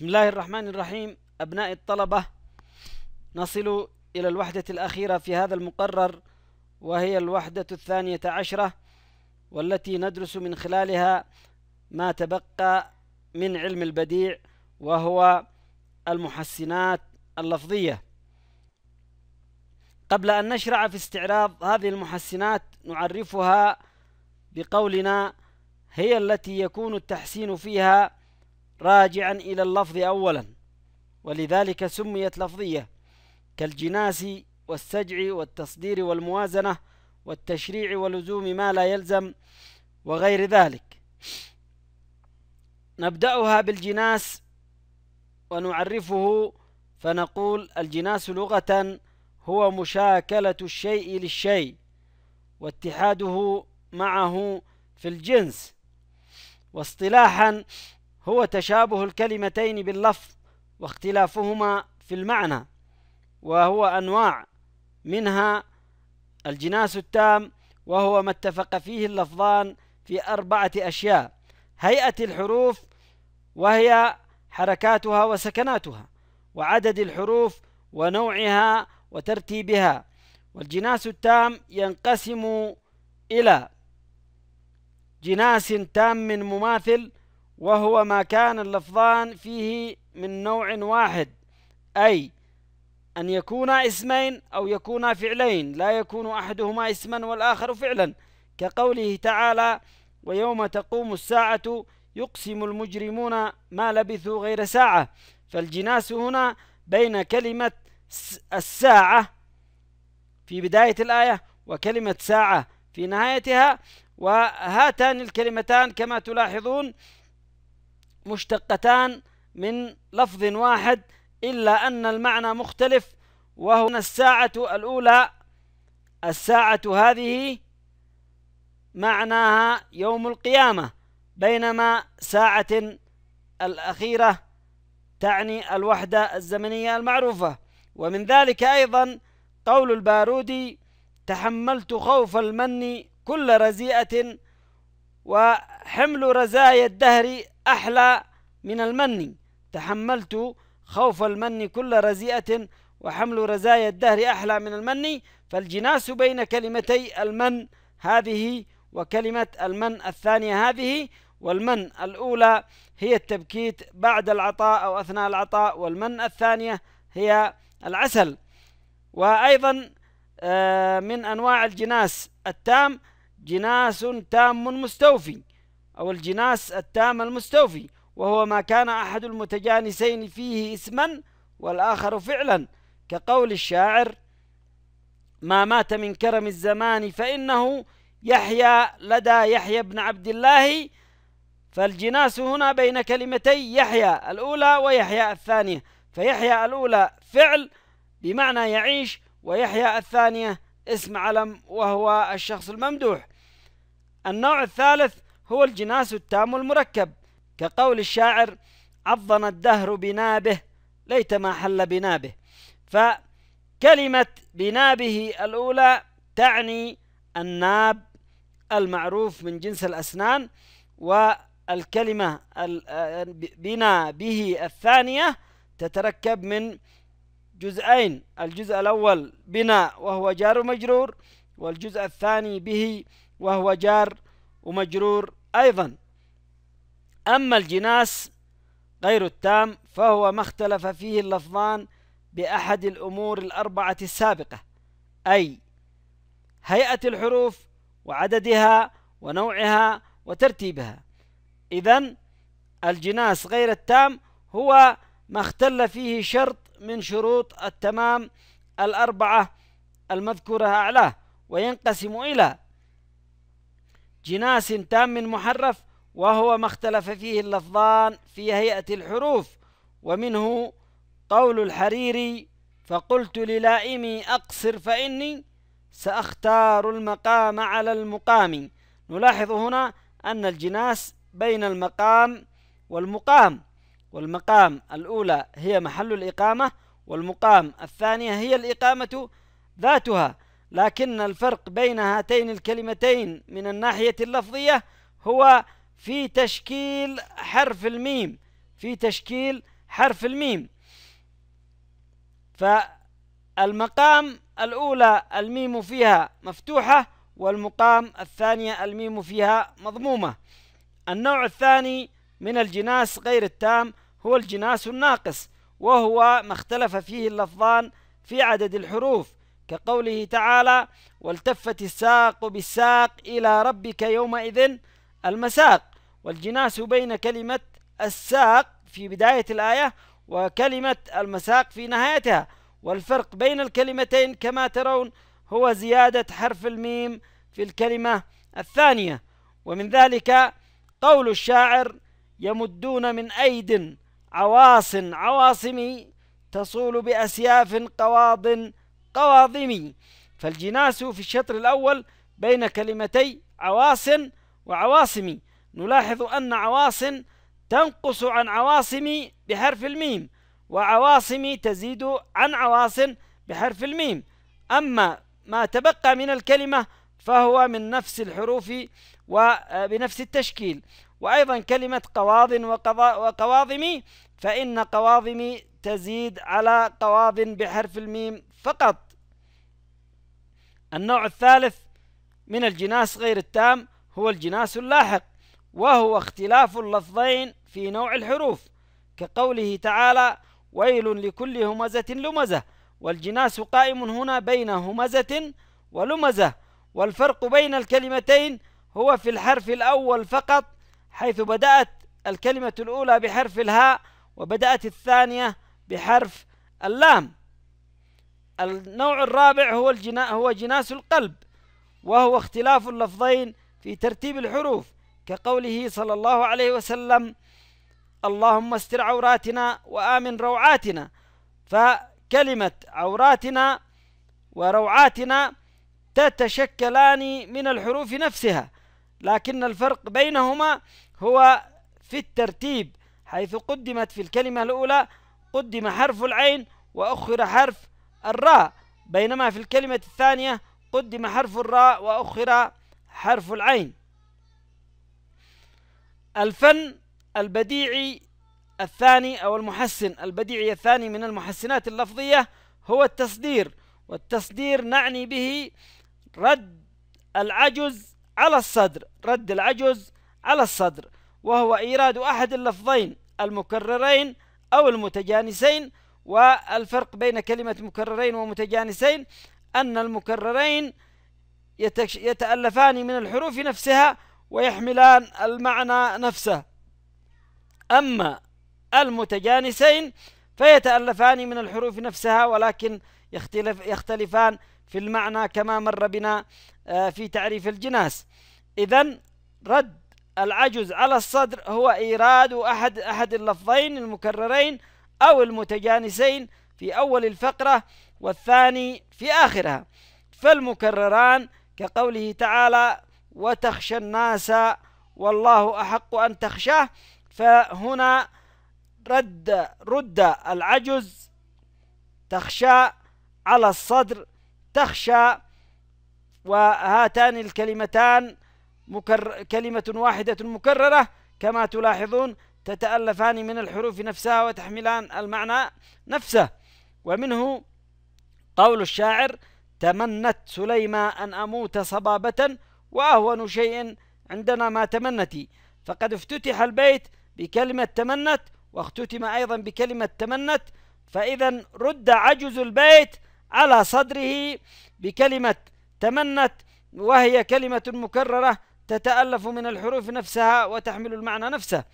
بسم الله الرحمن الرحيم أبناء الطلبة نصل إلى الوحدة الأخيرة في هذا المقرر وهي الوحدة الثانية عشرة والتي ندرس من خلالها ما تبقى من علم البديع وهو المحسنات اللفظية قبل أن نشرع في استعراض هذه المحسنات نعرفها بقولنا هي التي يكون التحسين فيها راجعا إلى اللفظ أولا ولذلك سميت لفظية كالجناس والسجع والتصدير والموازنة والتشريع ولزوم ما لا يلزم وغير ذلك نبدأها بالجناس ونعرفه فنقول الجناس لغة هو مشاكلة الشيء للشيء واتحاده معه في الجنس واصطلاحا هو تشابه الكلمتين باللفظ واختلافهما في المعنى وهو أنواع منها الجناس التام وهو ما اتفق فيه اللفظان في أربعة أشياء هيئة الحروف وهي حركاتها وسكناتها وعدد الحروف ونوعها وترتيبها والجناس التام ينقسم إلى جناس تام مماثل وهو ما كان اللفظان فيه من نوع واحد أي أن يكونا اسمين أو يكونا فعلين لا يكون أحدهما اسما والآخر فعلا كقوله تعالى ويوم تقوم الساعة يقسم المجرمون ما لبثوا غير ساعة فالجناس هنا بين كلمة الساعة في بداية الآية وكلمة ساعة في نهايتها وهاتان الكلمتان كما تلاحظون مشتقتان من لفظ واحد إلا أن المعنى مختلف وهو الساعة الأولى الساعة هذه معناها يوم القيامة بينما ساعة الأخيرة تعني الوحدة الزمنية المعروفة ومن ذلك أيضا قول البارودي تحملت خوف المن كل رزيئة حمل رزايا الدهر أحلى من المن تحملت خوف المن كل رزيئة وحمل رزايا الدهر أحلى من المن فالجناس بين كلمتي المن هذه وكلمة المن الثانية هذه والمن الأولى هي التبكيت بعد العطاء أو أثناء العطاء والمن الثانية هي العسل وأيضا آه، من أنواع الجناس التام جناس تام مستوفي أو الجناس التام المستوفي وهو ما كان أحد المتجانسين فيه اسما والآخر فعلا كقول الشاعر ما مات من كرم الزمان فإنه يحيى لدى يحيى بن عبد الله فالجناس هنا بين كلمتي يحيى الأولى ويحيى الثانية فيحيى الأولى فعل بمعنى يعيش ويحيى الثانية اسم علم وهو الشخص الممدوح النوع الثالث هو الجناس التام المركب كقول الشاعر عضنا الدهر بنابه ليت ما حل بنابه فكلمة بنابه الأولى تعني الناب المعروف من جنس الأسنان والكلمة بنا به الثانية تتركب من جزئين الجزء الأول بنا وهو جار ومجرور والجزء الثاني به وهو جار ومجرور أيضا أما الجناس غير التام فهو ما اختلف فيه اللفظان بأحد الأمور الأربعة السابقة أي هيئة الحروف وعددها ونوعها وترتيبها إذا الجناس غير التام هو ما اختل فيه شرط من شروط التمام الأربعة المذكورة أعلاه وينقسم إلى جناس تام محرف وهو ما اختلف فيه اللفظان في هيئة الحروف ومنه قول الحريري فقلت للائمي أقصر فإني سأختار المقام على المقام نلاحظ هنا أن الجناس بين المقام والمقام والمقام الأولى هي محل الإقامة والمقام الثانية هي الإقامة ذاتها لكن الفرق بين هاتين الكلمتين من الناحية اللفظية هو في تشكيل حرف الميم في تشكيل حرف الميم فالمقام الأولى الميم فيها مفتوحة والمقام الثانية الميم فيها مضمومة النوع الثاني من الجناس غير التام هو الجناس الناقص وهو ما اختلف فيه اللفظان في عدد الحروف كقوله تعالى والتفت الساق بالساق إلى ربك يومئذ المساق والجناس بين كلمة الساق في بداية الآية وكلمة المساق في نهايتها والفرق بين الكلمتين كما ترون هو زيادة حرف الميم في الكلمة الثانية ومن ذلك قول الشاعر يمدون من أيد عواص عواصم تصول بأسياف قواض قواضمي فالجناس في الشطر الأول بين كلمتي عواصن وعواصمي نلاحظ أن عواصن تنقص عن عواصمي بحرف الميم وعواصمي تزيد عن عواصن بحرف الميم أما ما تبقى من الكلمة فهو من نفس الحروف وبنفس التشكيل وأيضا كلمة قواض وقواضمي فإن قواضمي تزيد على قواض بحرف الميم فقط النوع الثالث من الجناس غير التام هو الجناس اللاحق وهو اختلاف اللفظين في نوع الحروف كقوله تعالى ويل لكل همزة لمزة والجناس قائم هنا بين همزة ولمزة والفرق بين الكلمتين هو في الحرف الأول فقط حيث بدأت الكلمة الأولى بحرف الهاء وبدأت الثانية بحرف اللام النوع الرابع هو الجنا هو جناس القلب وهو اختلاف اللفظين في ترتيب الحروف كقوله صلى الله عليه وسلم اللهم استر عوراتنا وآمن روعاتنا فكلمة عوراتنا وروعاتنا تتشكلان من الحروف نفسها لكن الفرق بينهما هو في الترتيب حيث قدمت في الكلمة الأولى قدم حرف العين وأخر حرف الراء بينما في الكلمة الثانية قدم حرف الراء وأخر حرف العين الفن البديعي الثاني أو المحسن البديعي الثاني من المحسنات اللفظية هو التصدير والتصدير نعني به رد العجز على الصدر رد العجز على الصدر وهو إيراد أحد اللفظين المكررين أو المتجانسين والفرق بين كلمة مكررين ومتجانسين أن المكررين يتألفان من الحروف نفسها ويحملان المعنى نفسه أما المتجانسين فيتألفان من الحروف نفسها ولكن يختلف يختلفان في المعنى كما مر بنا آه، في تعريف الجناس إذا رد العجز على الصدر هو إيراد أحد أحد اللفظين المكررين أو المتجانسين في أول الفقرة والثاني في آخرها فالمكرران كقوله تعالى وتخشى الناس والله أحق أن تخشاه فهنا رد رد العجز تخشى على الصدر تخشى وهاتان الكلمتان مكر كلمة واحدة مكررة كما تلاحظون تتألفان من الحروف نفسها وتحملان المعنى نفسه ومنه قول الشاعر تمنت سليمة أن أموت صبابة وأهون شيء عندنا ما تمنتي فقد افتتح البيت بكلمة تمنت واختتم أيضا بكلمة تمنت فإذا رد عجز البيت على صدره بكلمة تمنت وهي كلمة مكررة تتألف من الحروف نفسها وتحمل المعنى نفسه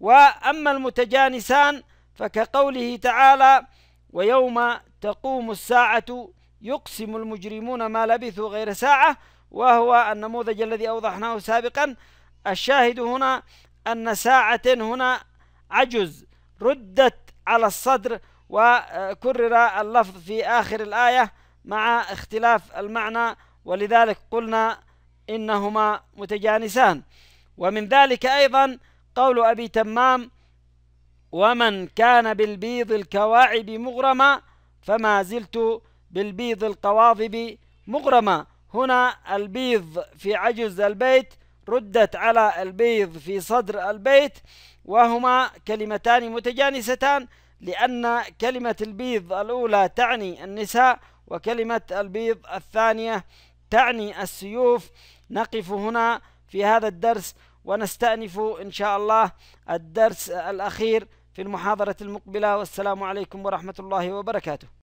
وأما المتجانسان فكقوله تعالى ويوم تقوم الساعة يقسم المجرمون ما لبثوا غير ساعة وهو النموذج الذي أوضحناه سابقا الشاهد هنا أن ساعة هنا عجز ردت على الصدر وكرر اللفظ في آخر الآية مع اختلاف المعنى ولذلك قلنا إنهما متجانسان ومن ذلك أيضا قول أبي تمام ومن كان بالبيض الكواعب مغرما فما زلت بالبيض القواضب مغرما هنا البيض في عجز البيت ردت على البيض في صدر البيت وهما كلمتان متجانستان لأن كلمة البيض الأولى تعني النساء وكلمة البيض الثانية تعني السيوف نقف هنا في هذا الدرس ونستأنف إن شاء الله الدرس الأخير في المحاضرة المقبلة والسلام عليكم ورحمة الله وبركاته